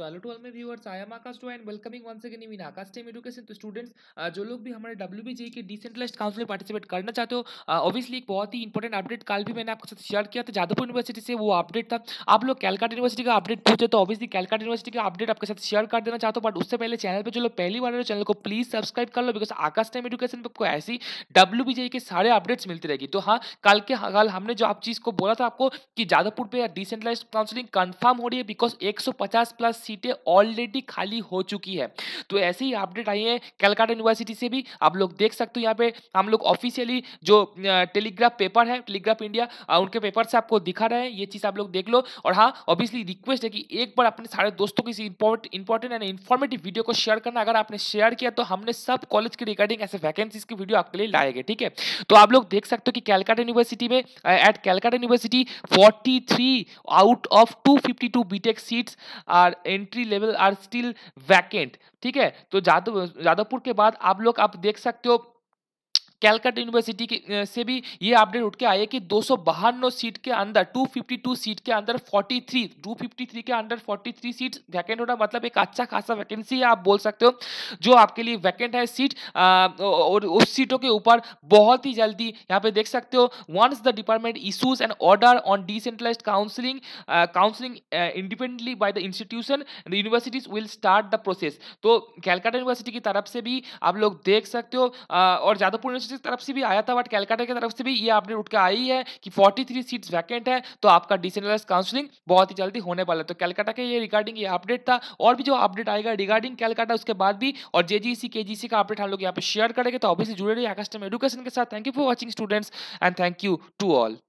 so hello to all my viewers I am Akash to and welcoming once again in Akash time education तो students जो लोग भी हमारे W के डिसेंट्रलाइज काउंसिल में पार्टिसिपेट करना चाहते हो ऑब्वियसली uh, एक बहुत ही इंपॉर्टेंट अपडेट कल भी मैंने आपके साथ शेयर किया था जादवपुर यूनिवर्सिटी से वो अपडेट था आप लोग कैलकाटा यूनिवर्सिटी का अपडेट पूछे तो ऑब्वियसली कैलकाटा यूनिवर्सिटी का अपडेट आपके साथ शेयर कर देना चाहता हो बट उससे पहले चैनल पर जो लोग पहली बार चैनल को प्लीज सब्सक्राइब कर लो बिकॉज आकाश टाइम एजुकेशन पर आपको ऐसी डब्ल्यू के सारे अपडेट्स मिलती रहेगी तो हाँ कल के कल हमने जो आप चीज़ को बोला था आपको कि जादवपुर पर डिसेंट्रलाइज काउंसिलिंग कन्फर्म हो रही है बिकॉज एक प्लस सीटें ऑलरेडी खाली हो चुकी है तो ऐसे ही अपडेट आई है कैलकाटा यूनिवर्सिटी से भी आप लोग देख सकते हो यहाँ पे हम लोग ऑफिशियली जो टेलीग्राफ पेपर है टेलीग्राफ इंडिया उनके पेपर से आपको दिखा रहे हैं ये चीज़ आप लोग देख लो और हाँ ऑब्वियसली रिक्वेस्ट है कि एक बार अपने सारे दोस्तों की इंपॉर्टेंट एंड इन्फॉर्मेटिव वीडियो को शेयर करना अगर आपने शेयर किया तो हमने सब कॉलेज के रिगार्डिंग ऐसे वैकेंसीज की वीडियो आपके लिए लाएंगे ठीक है तो आप लोग देख सकते हो कि कैलकाटा यूनिवर्सिटी में at Calcutta University 43 out of 252 BTech seats are entry level are still vacant ठीक है तो जादव जादवपुर के बाद आप लोग आप देख सकते हो कैलकाटा यूनिवर्सिटी से भी ये अपडेट उठ के आई है कि दो सीट के अंदर 252 सीट के अंदर 43 253 के अंदर 43 सीट वैकेंट होना मतलब एक अच्छा खासा वैकेंसी है आप बोल सकते हो जो आपके लिए वैकेंट है सीट और उस सीटों के ऊपर बहुत ही जल्दी यहाँ पे देख सकते हो once the department issues and order on decentralize counselling counselling independently by the institution universities will start the process तो कैलकाटा यूनिवर्सिटी की तरफ से भी आप लोग देख सकते हो uh, और जादवपुर की तरफ से भी आया था बट कैलकाटा की तरफ से भी ये अपडेट उठ के आई है कि 43 सीट्स वैकेंट है तो आपका डिसेंट्रलाइज काउंसलिंग बहुत ही जल्दी होने वाला है तो कैलकाटा के ये रिगार्डिंग ये अपडेट था और भी जो अपडेट आएगा रिगार्डिंग कैलकाटा उसके बाद भी और जेजीसी केजीसी का अपडेट हम लोग यहाँ पे शेयर करेंगे तो ऑब्वियसली जुड़े रहिए आकाश एडुकेशन के साथ thank you for watching students and thank you to all